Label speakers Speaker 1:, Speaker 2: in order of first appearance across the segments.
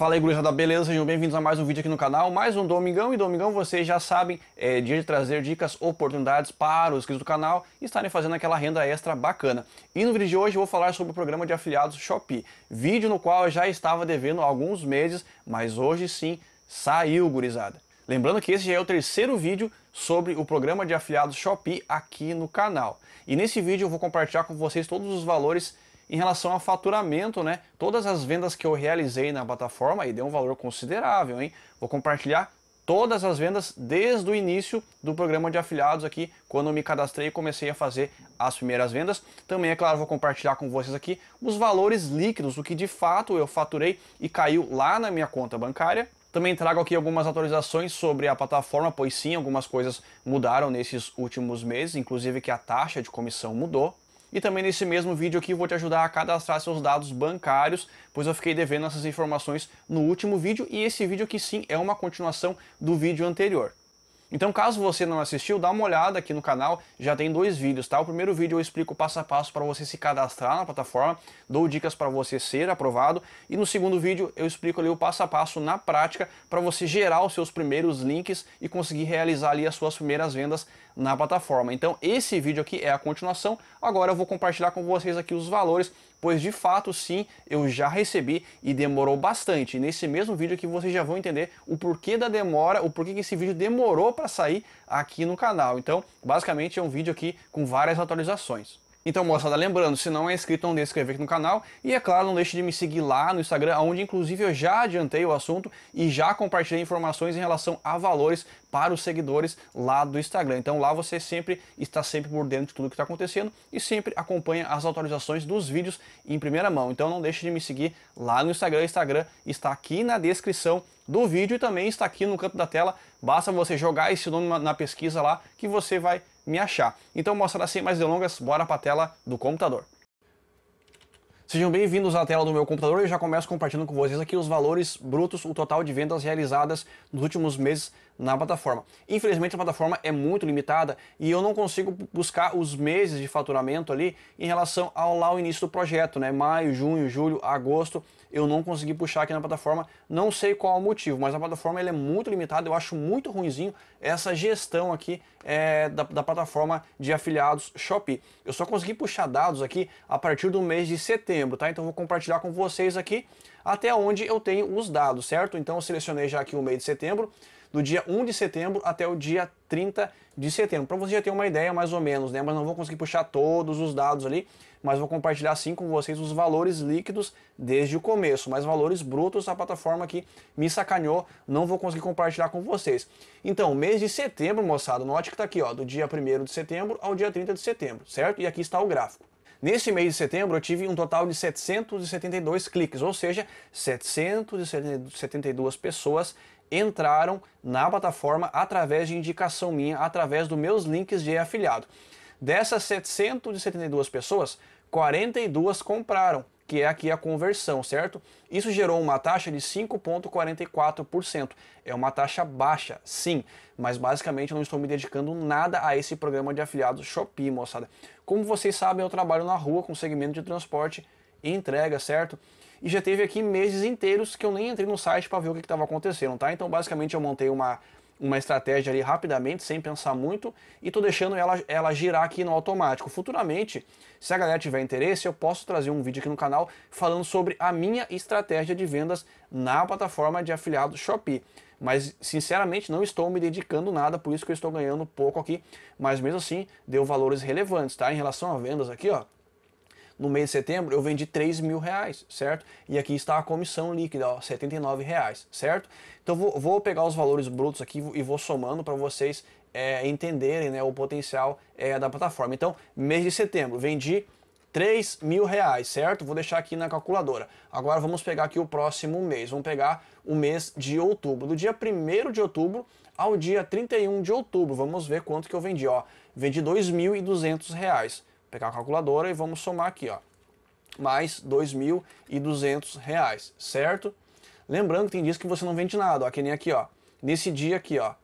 Speaker 1: Fala aí, gurizada, beleza? Sejam bem-vindos a mais um vídeo aqui no canal, mais um Domingão. E Domingão, vocês já sabem, é dia de trazer dicas, oportunidades para os inscritos do canal estarem fazendo aquela renda extra bacana. E no vídeo de hoje eu vou falar sobre o programa de afiliados Shopee, vídeo no qual eu já estava devendo há alguns meses, mas hoje sim saiu, gurizada. Lembrando que esse já é o terceiro vídeo sobre o programa de afiliados Shopee aqui no canal. E nesse vídeo eu vou compartilhar com vocês todos os valores em relação ao faturamento, né? Todas as vendas que eu realizei na plataforma e deu um valor considerável, hein? Vou compartilhar todas as vendas desde o início do programa de afiliados aqui, quando eu me cadastrei e comecei a fazer as primeiras vendas. Também, é claro, vou compartilhar com vocês aqui os valores líquidos, o que de fato eu faturei e caiu lá na minha conta bancária. Também trago aqui algumas atualizações sobre a plataforma, pois sim, algumas coisas mudaram nesses últimos meses, inclusive que a taxa de comissão mudou. E também nesse mesmo vídeo aqui vou te ajudar a cadastrar seus dados bancários, pois eu fiquei devendo essas informações no último vídeo e esse vídeo aqui sim é uma continuação do vídeo anterior. Então, caso você não assistiu, dá uma olhada aqui no canal, já tem dois vídeos, tá? O primeiro vídeo eu explico passo a passo para você se cadastrar na plataforma, dou dicas para você ser aprovado, e no segundo vídeo eu explico ali o passo a passo na prática para você gerar os seus primeiros links e conseguir realizar ali as suas primeiras vendas na plataforma. Então, esse vídeo aqui é a continuação. Agora eu vou compartilhar com vocês aqui os valores pois de fato sim, eu já recebi e demorou bastante. nesse mesmo vídeo aqui vocês já vão entender o porquê da demora, o porquê que esse vídeo demorou para sair aqui no canal. Então, basicamente é um vídeo aqui com várias atualizações. Então, moçada, lembrando, se não é inscrito, não deixe de inscrever aqui no canal. E, é claro, não deixe de me seguir lá no Instagram, onde inclusive eu já adiantei o assunto e já compartilhei informações em relação a valores para os seguidores lá do Instagram. Então, lá você sempre está sempre por dentro de tudo que está acontecendo e sempre acompanha as atualizações dos vídeos em primeira mão. Então, não deixe de me seguir lá no Instagram. O Instagram está aqui na descrição do vídeo e também está aqui no canto da tela. Basta você jogar esse nome na pesquisa lá que você vai me achar. Então, mostrar sem mais delongas, bora para a tela do computador. Sejam bem-vindos à tela do meu computador. Eu já começo compartilhando com vocês aqui os valores brutos, o total de vendas realizadas nos últimos meses na plataforma. Infelizmente a plataforma é muito limitada e eu não consigo buscar os meses de faturamento ali em relação ao lá o início do projeto, né? Maio, junho, julho, agosto, eu não consegui puxar aqui na plataforma, não sei qual é o motivo, mas a plataforma é muito limitada, eu acho muito ruinzinho essa gestão aqui é, da, da plataforma de afiliados Shopee. Eu só consegui puxar dados aqui a partir do mês de setembro, tá? Então vou compartilhar com vocês aqui até onde eu tenho os dados, certo? Então eu selecionei já aqui o mês de setembro, do dia 1 de setembro até o dia 30 de setembro. Para você já ter uma ideia mais ou menos, né? Mas não vou conseguir puxar todos os dados ali, mas vou compartilhar sim com vocês os valores líquidos desde o começo, mas valores brutos a plataforma que me sacaneou, não vou conseguir compartilhar com vocês. Então, mês de setembro, moçada, note que tá aqui, ó, do dia 1 de setembro ao dia 30 de setembro, certo? E aqui está o gráfico. Nesse mês de setembro eu tive um total de 772 cliques, ou seja, 772 pessoas entraram na plataforma através de indicação minha, através dos meus links de afiliado. Dessas 772 pessoas, 42 compraram, que é aqui a conversão, certo? Isso gerou uma taxa de 5,44%. É uma taxa baixa, sim, mas basicamente eu não estou me dedicando nada a esse programa de afiliados Shopee, moçada. Como vocês sabem, eu trabalho na rua com segmento de transporte e entrega, certo? E já teve aqui meses inteiros que eu nem entrei no site para ver o que estava acontecendo, tá? Então basicamente eu montei uma, uma estratégia ali rapidamente, sem pensar muito, e tô deixando ela, ela girar aqui no automático. Futuramente, se a galera tiver interesse, eu posso trazer um vídeo aqui no canal falando sobre a minha estratégia de vendas na plataforma de afiliado Shopee. Mas, sinceramente, não estou me dedicando nada, por isso que eu estou ganhando pouco aqui, mas mesmo assim, deu valores relevantes, tá? Em relação a vendas aqui, ó, no mês de setembro eu vendi 3 mil reais, certo? E aqui está a comissão líquida, ó, 79 reais, certo? Então vou, vou pegar os valores brutos aqui e vou somando para vocês é, entenderem né, o potencial é, da plataforma. Então, mês de setembro, vendi 3 mil reais, certo? Vou deixar aqui na calculadora. Agora vamos pegar aqui o próximo mês. Vamos pegar o mês de outubro. Do dia 1 de outubro ao dia 31 de outubro. Vamos ver quanto que eu vendi. Ó, vendi 2.200 reais pegar a calculadora e vamos somar aqui, ó, mais R$ 2.200, certo? Lembrando que tem dias que você não vende nada, ó, que nem aqui, ó, nesse dia aqui, ó,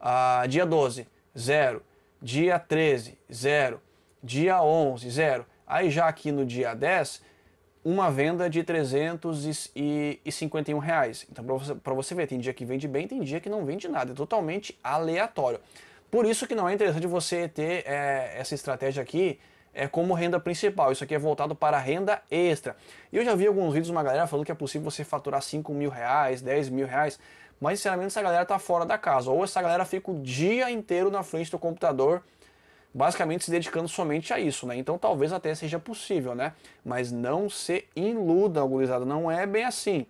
Speaker 1: ah, dia 12, zero, dia 13, zero, dia 11, zero. Aí já aqui no dia 10, uma venda de R$ reais. Então, para você, pra você ver, tem dia que vende bem, tem dia que não vende nada. É totalmente aleatório. Por isso que não é interessante você ter é, essa estratégia aqui é, como renda principal. Isso aqui é voltado para renda extra. E eu já vi alguns vídeos de uma galera falando que é possível você faturar 5 mil reais, 10 mil reais. Mas sinceramente essa galera está fora da casa. Ou essa galera fica o dia inteiro na frente do computador, basicamente se dedicando somente a isso, né? Então talvez até seja possível, né? Mas não se iluda, gurizada. Não é bem assim.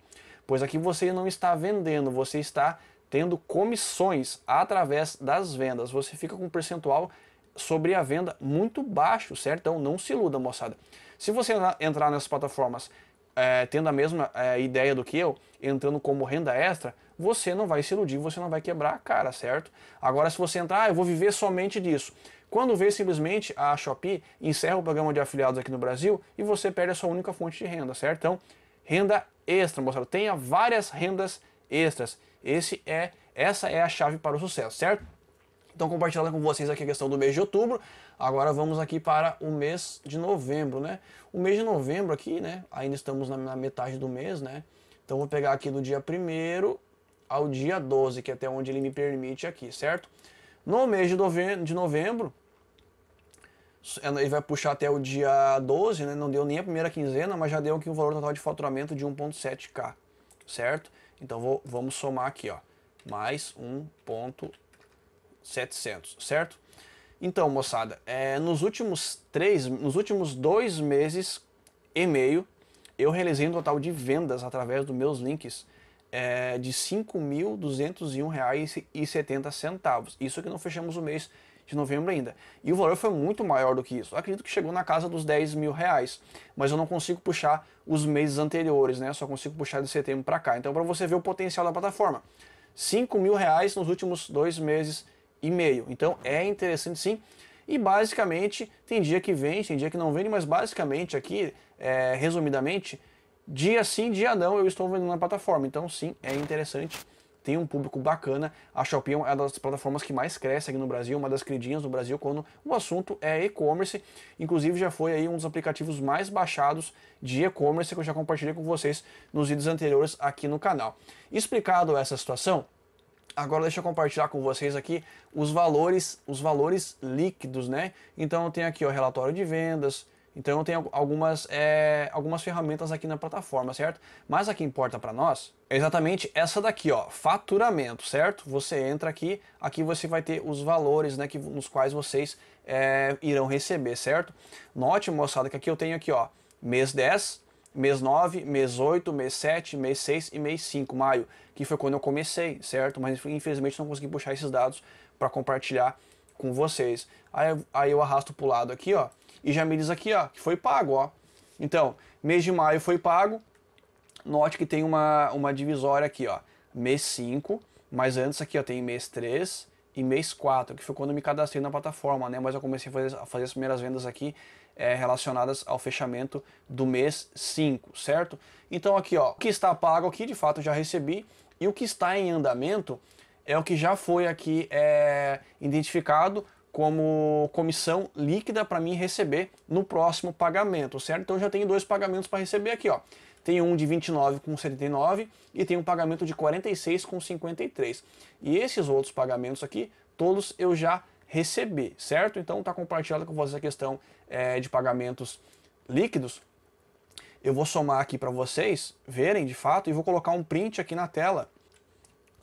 Speaker 1: Pois aqui você não está vendendo, você está tendo comissões através das vendas. Você fica com um percentual sobre a venda muito baixo, certo? Então não se iluda, moçada. Se você entrar nessas plataformas é, tendo a mesma é, ideia do que eu, entrando como renda extra, você não vai se iludir, você não vai quebrar a cara, certo? Agora, se você entrar, ah, eu vou viver somente disso. Quando vê, simplesmente a Shopee encerra o programa de afiliados aqui no Brasil e você perde a sua única fonte de renda, certo? Então, renda extra, moçada. Tenha várias rendas extras. Esse é, essa é a chave para o sucesso, certo? Então, compartilhando com vocês aqui a questão do mês de outubro, agora vamos aqui para o mês de novembro, né? O mês de novembro aqui, né? Ainda estamos na, metade do mês, né? Então, vou pegar aqui do dia 1 ao dia 12, que é até onde ele me permite aqui, certo? No mês de novembro, de novembro é, ele vai puxar até o dia 12, né? Não deu nem a primeira quinzena, mas já deu aqui um valor total de faturamento de 1.7k, certo? Então, vou, vamos somar aqui, ó. Mais 1.7. 700, certo? Então, moçada, é, nos últimos três, nos últimos dois meses e meio, eu realizei um total de vendas através dos meus links é, de R$ 5.201,70. Isso que não fechamos o mês de novembro ainda. E o valor foi muito maior do que isso. Eu acredito que chegou na casa dos 10 mil reais, mas eu não consigo puxar os meses anteriores, né? Só consigo puxar de setembro para cá. Então, para você ver o potencial da plataforma, R$ mil reais nos últimos dois meses e-mail. Então é interessante sim. E basicamente, tem dia que vem tem dia que não vende, mas basicamente aqui, é, resumidamente, dia sim, dia não, eu estou vendendo na plataforma. Então sim, é interessante tem um público bacana. A Shopee é uma das plataformas que mais cresce aqui no Brasil, uma das queridinhas do Brasil quando o assunto é e-commerce. Inclusive já foi aí um dos aplicativos mais baixados de e-commerce que eu já compartilhei com vocês nos vídeos anteriores aqui no canal. Explicado essa situação, Agora deixa eu compartilhar com vocês aqui os valores, os valores líquidos, né? Então eu tenho aqui o relatório de vendas, então eu tenho algumas, é, algumas ferramentas aqui na plataforma, certo? Mas a que importa para nós é exatamente essa daqui, ó, faturamento, certo? Você entra aqui, aqui você vai ter os valores né, que, nos quais vocês é, irão receber, certo? Note, moçada, que aqui eu tenho aqui, ó, mês 10, mês 9, mês 8, mês 7, mês 6 e mês 5, maio, que foi quando eu comecei, certo? Mas infelizmente não consegui puxar esses dados para compartilhar com vocês. Aí, aí eu arrasto para o lado aqui, ó, e já me diz aqui, ó, que foi pago, ó. Então, mês de maio foi pago, note que tem uma, uma divisória aqui, ó, mês 5, mas antes aqui, ó, tem mês 3, mês 4, que foi quando eu me cadastrei na plataforma, né? Mas eu comecei a fazer, a fazer as primeiras vendas aqui é, relacionadas ao fechamento do mês 5, certo? Então aqui, ó, o que está pago aqui, de fato, já recebi, e o que está em andamento é o que já foi aqui é, identificado como comissão líquida para mim receber no próximo pagamento, certo? Então já tenho dois pagamentos para receber aqui, ó tem um de 29,79 e tem um pagamento de 46,53. E esses outros pagamentos aqui, todos eu já recebi, certo? Então está compartilhado com vocês a questão é, de pagamentos líquidos. Eu vou somar aqui para vocês verem de fato e vou colocar um print aqui na tela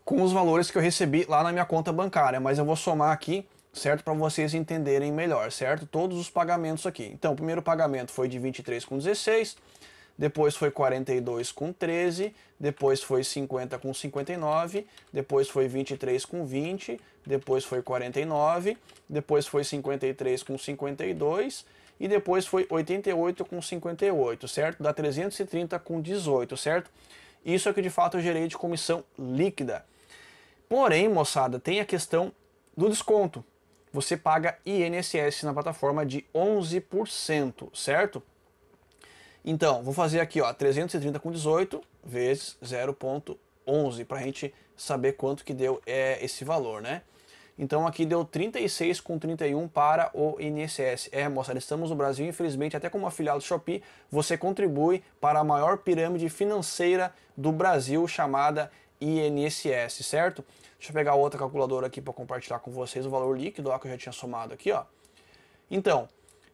Speaker 1: com os valores que eu recebi lá na minha conta bancária, mas eu vou somar aqui certo? Para vocês entenderem melhor, certo? Todos os pagamentos aqui. Então, o primeiro pagamento foi de 23 com 16 depois foi 42 com 13, depois foi 50 com 59, depois foi 23 com 20, depois foi 49, depois foi 53 com 52 e depois foi 88 com 58, certo? Dá 330 com 18, certo? Isso é que de fato eu gerei de comissão líquida. Porém, moçada, tem a questão do desconto. Você paga INSS na plataforma de 11%, certo? Então, vou fazer aqui, ó, 330 com 18 vezes 0.11 para a gente saber quanto que deu é, esse valor, né? Então aqui deu 36 com 31 para o INSS. É, moçada, estamos no Brasil, infelizmente, até como afiliado do Shopee, você contribui para a maior pirâmide financeira do Brasil, chamada INSS, certo? Deixa eu pegar outra calculadora aqui para compartilhar com vocês o valor líquido, ó, que eu já tinha somado aqui, ó. Então,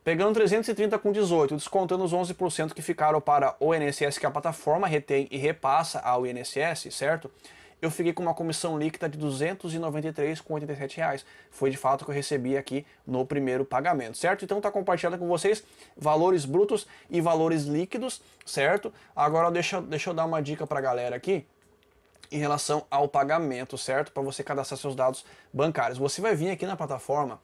Speaker 1: pegando 330 com 18, descontando os 11% que ficaram para o INSS que é a plataforma retém e repassa ao INSS, certo? Eu fiquei com uma comissão líquida de R$ 293,87. Reais. Foi de fato que eu recebi aqui no primeiro pagamento, certo? Então tá compartilhado com vocês valores brutos e valores líquidos, certo? Agora deixa, deixa eu dar uma dica pra galera aqui em relação ao pagamento, certo? Para você cadastrar seus dados bancários. Você vai vir aqui na plataforma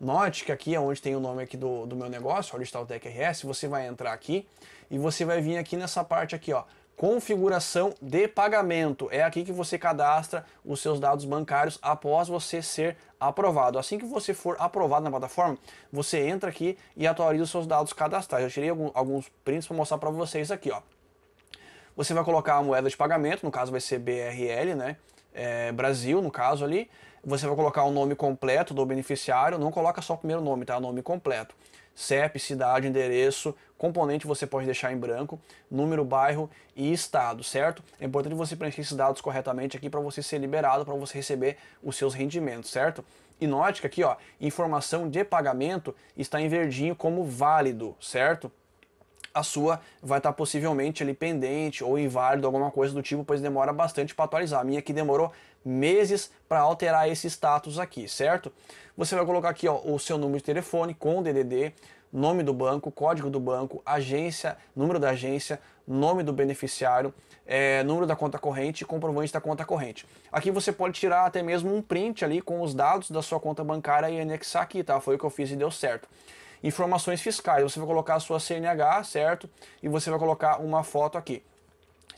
Speaker 1: Note que aqui é onde tem o nome aqui do, do meu negócio, Holistal Tech RS, você vai entrar aqui e você vai vir aqui nessa parte aqui, ó, configuração de pagamento. É aqui que você cadastra os seus dados bancários após você ser aprovado. Assim que você for aprovado na plataforma, você entra aqui e atualiza os seus dados cadastrais. Eu tirei alguns prints para mostrar para vocês aqui, ó. Você vai colocar a moeda de pagamento, no caso vai ser BRL, né? É, Brasil, no caso ali você vai colocar o nome completo do beneficiário, não coloca só o primeiro nome, tá? O nome completo. CEP, cidade, endereço, componente você pode deixar em branco, número, bairro e estado, certo? É importante você preencher esses dados corretamente aqui para você ser liberado, para você receber os seus rendimentos, certo? E note que aqui, ó, informação de pagamento está em verdinho como válido, certo? a sua vai estar tá possivelmente ali pendente ou inválido, alguma coisa do tipo, pois demora bastante para atualizar. A minha aqui demorou meses para alterar esse status aqui, certo? Você vai colocar aqui ó, o seu número de telefone com DDD, nome do banco, código do banco, agência, número da agência, nome do beneficiário, é, número da conta corrente e comprovante da conta corrente. Aqui você pode tirar até mesmo um print ali com os dados da sua conta bancária e anexar aqui, tá? Foi o que eu fiz e deu certo. Informações fiscais, você vai colocar a sua CNH, certo? E você vai colocar uma foto aqui.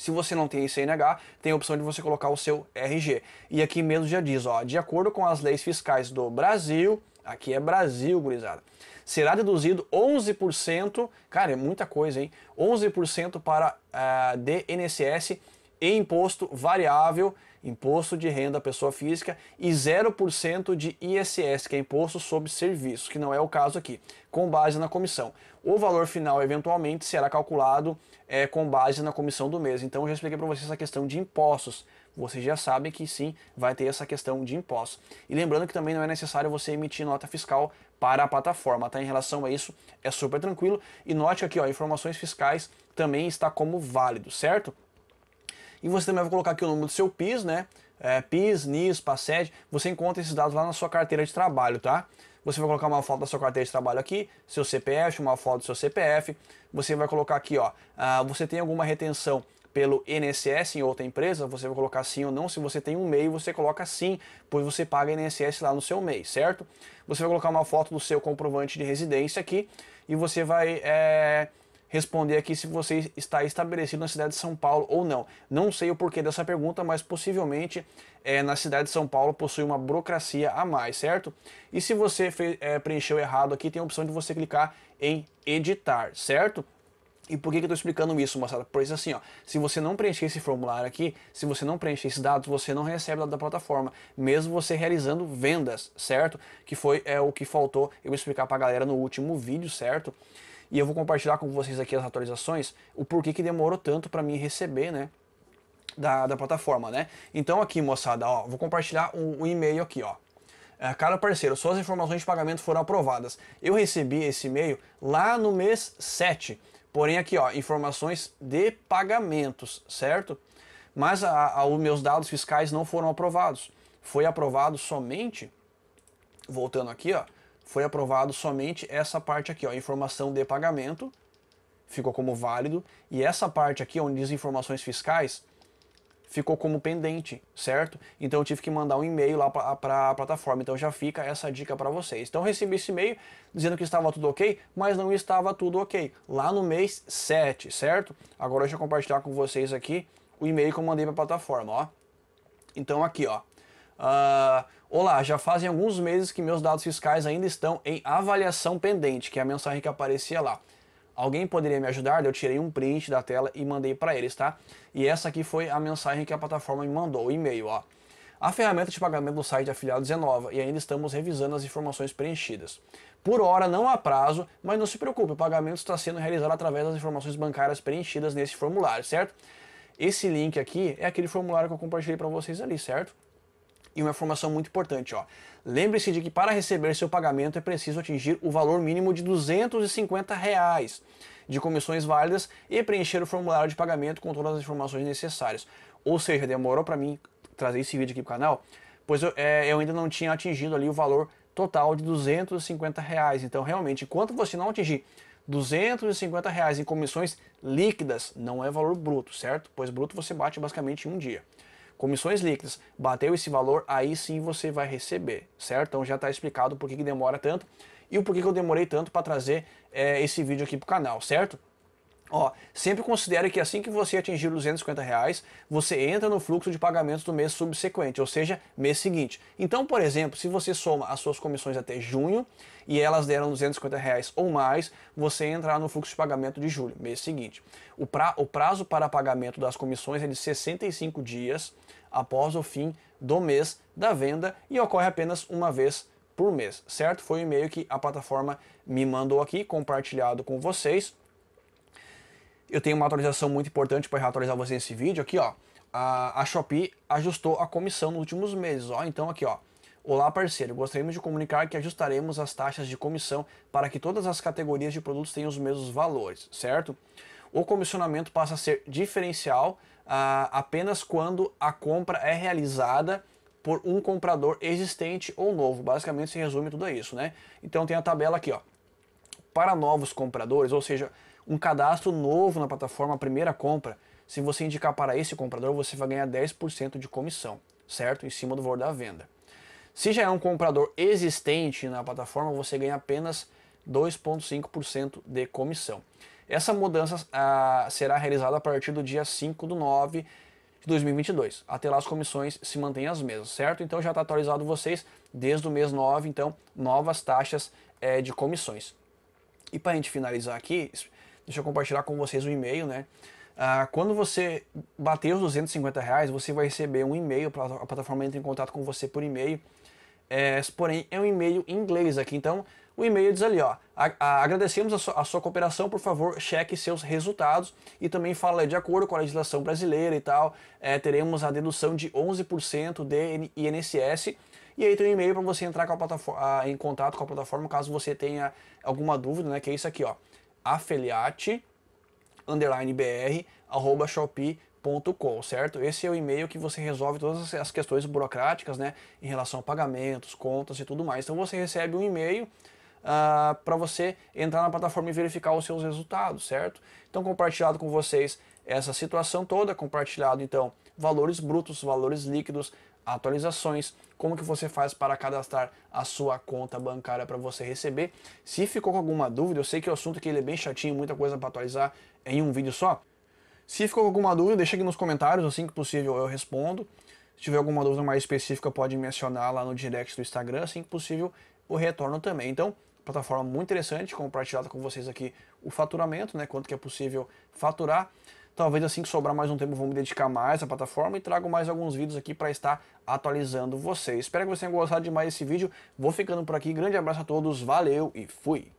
Speaker 1: Se você não tem CNH, tem a opção de você colocar o seu RG. E aqui mesmo já diz, ó, de acordo com as leis fiscais do Brasil, aqui é Brasil, gurizada, será deduzido 11%, cara, é muita coisa, hein? 11% para a uh, eh, DNSS e imposto variável, imposto de renda à pessoa física e 0% de ISS, que é imposto sobre serviços, que não é o caso aqui, com base na comissão. O valor final, eventualmente, será calculado é, com base na comissão do mês. Então, eu já expliquei para vocês essa questão de impostos. Vocês já sabem que sim, vai ter essa questão de impostos. E lembrando que também não é necessário você emitir nota fiscal para a plataforma, tá? Em relação a isso, é super tranquilo. E note aqui, ó, informações fiscais também está como válido, certo? E você também vai colocar aqui o nome do seu PIS, né? É, PIS, NIS, PASSED. Você encontra esses dados lá na sua carteira de trabalho, tá? Você vai colocar uma foto da sua carteira de trabalho aqui, seu CPF, uma foto do seu CPF. Você vai colocar aqui, ó, ah, você tem alguma retenção pelo INSS em outra empresa, você vai colocar sim ou não. Se você tem um MEI, você coloca sim, pois você paga INSS lá no seu MEI, certo? Você vai colocar uma foto do seu comprovante de residência aqui e você vai é, responder aqui se você está estabelecido na cidade de São Paulo ou não. Não sei o porquê dessa pergunta, mas possivelmente é, na cidade de São Paulo possui uma burocracia a mais, certo? E se você fez, é, preencheu errado aqui, tem a opção de você clicar em editar, certo? E por que, que eu estou explicando isso, moçada? Pois assim, ó, se você não preencher esse formulário aqui, se você não preencher esses dados, você não recebe da plataforma, mesmo você realizando vendas, certo? Que foi é, o que faltou eu explicar para a galera no último vídeo, certo? E eu vou compartilhar com vocês aqui as atualizações, o porquê que demorou tanto para mim receber, né? Da, da plataforma, né? Então aqui, moçada, ó, vou compartilhar um, um e-mail aqui, ó. É, Cara parceiro, suas informações de pagamento foram aprovadas. Eu recebi esse e-mail lá no mês 7. Porém, aqui, ó, informações de pagamentos, certo? Mas a, a, os meus dados fiscais não foram aprovados. Foi aprovado somente, voltando aqui, ó, foi aprovado somente essa parte aqui, ó, informação de pagamento, ficou como válido, e essa parte aqui, onde diz informações fiscais, ficou como pendente, certo? Então eu tive que mandar um e-mail lá para a plataforma. Então já fica essa dica para vocês. Então recebi esse e-mail dizendo que estava tudo ok, mas não estava tudo ok. Lá no mês 7, certo? Agora deixa eu compartilhar com vocês aqui o e-mail que eu mandei para a plataforma, ó. Então aqui, ó. Uh, Olá, já fazem alguns meses que meus dados fiscais ainda estão em avaliação pendente, que é a mensagem que aparecia lá. Alguém poderia me ajudar? Eu tirei um print da tela e mandei para eles, tá? E essa aqui foi a mensagem que a plataforma me mandou, o e-mail, ó. A ferramenta de pagamento do site de afiliados é nova e ainda estamos revisando as informações preenchidas. Por hora não há prazo, mas não se preocupe, o pagamento está sendo realizado através das informações bancárias preenchidas nesse formulário, certo? Esse link aqui é aquele formulário que eu compartilhei para vocês ali, certo? E uma informação muito importante, ó. Lembre-se de que para receber seu pagamento é preciso atingir o valor mínimo de R$ 250 reais de comissões válidas e preencher o formulário de pagamento com todas as informações necessárias. Ou seja, demorou para mim trazer esse vídeo aqui para o canal, pois eu, é, eu ainda não tinha atingido ali o valor total de 250 reais. Então, realmente, enquanto você não atingir 250 reais em comissões líquidas, não é valor bruto, certo? Pois bruto você bate basicamente em um dia comissões líquidas, bateu esse valor, aí sim você vai receber, certo? Então já está explicado por que, que demora tanto e o porquê que eu demorei tanto para trazer é, esse vídeo aqui para o canal, certo? Ó, sempre considere que assim que você atingir os 250 reais, você entra no fluxo de pagamentos do mês subsequente, ou seja, mês seguinte. Então, por exemplo, se você soma as suas comissões até junho e elas deram 250 reais ou mais, você entrará no fluxo de pagamento de julho, mês seguinte. O, pra, o prazo para pagamento das comissões é de 65 dias após o fim do mês da venda e ocorre apenas uma vez por mês, certo? Foi o e-mail que a plataforma me mandou aqui, compartilhado com vocês eu tenho uma atualização muito importante para atualizar vocês nesse vídeo aqui, ó. A, a Shopee ajustou a comissão nos últimos meses, ó. Então aqui, ó. Olá, parceiro. Gostaríamos de comunicar que ajustaremos as taxas de comissão para que todas as categorias de produtos tenham os mesmos valores, certo? O comissionamento passa a ser diferencial ah, apenas quando a compra é realizada por um comprador existente ou novo. Basicamente se resume tudo a isso, né? Então tem a tabela aqui, ó. Para novos compradores, ou seja, um cadastro novo na plataforma primeira compra, se você indicar para esse comprador, você vai ganhar 10% de comissão, certo? Em cima do valor da venda. Se já é um comprador existente na plataforma, você ganha apenas 2,5% de comissão. Essa mudança ah, será realizada a partir do dia 5 do 9 de 2022. Até lá as comissões se mantêm as mesmas, certo? Então já está atualizado vocês desde o mês 9, então novas taxas eh, de comissões. E para a gente finalizar aqui, Deixa eu compartilhar com vocês o um e-mail, né? Ah, quando você bater os 250 reais, você vai receber um e-mail, a plataforma entra em contato com você por e-mail. É, porém, é um e-mail em inglês aqui, então o e-mail diz ali, ó, agradecemos a, a, sua cooperação, por favor, cheque seus resultados e também fala é, de acordo com a legislação brasileira e tal, é, teremos a dedução de 11% de INSS e aí tem um e-mail para você entrar com a plataforma, em contato com a plataforma caso você tenha alguma dúvida, né, que é isso aqui, ó afiliate underline br arroba shopee.com, certo? Esse é o e-mail que você resolve todas as questões burocráticas, né, em relação a pagamentos, contas e tudo mais. Então você recebe um e-mail uh, ah, para você entrar na plataforma e verificar os seus resultados, certo? Então compartilhado com vocês essa situação toda, compartilhado então valores brutos, valores líquidos, atualizações, como que você faz para cadastrar a sua conta bancária para você receber. Se ficou com alguma dúvida, eu sei que o assunto que ele é bem chatinho, muita coisa para atualizar em um vídeo só. Se ficou com alguma dúvida, deixa aqui nos comentários, assim que possível eu respondo. Se tiver alguma dúvida mais específica, pode mencionar lá no direct do Instagram, assim que possível eu retorno também. Então, plataforma muito interessante, compartilhada com vocês aqui o faturamento, né, quanto que é possível faturar. Talvez assim que sobrar mais um tempo, vou me dedicar mais à plataforma e trago mais alguns vídeos aqui para estar atualizando vocês. Espero que vocês tenham gostado de mais esse vídeo. Vou ficando por aqui. Grande abraço a todos, valeu e fui!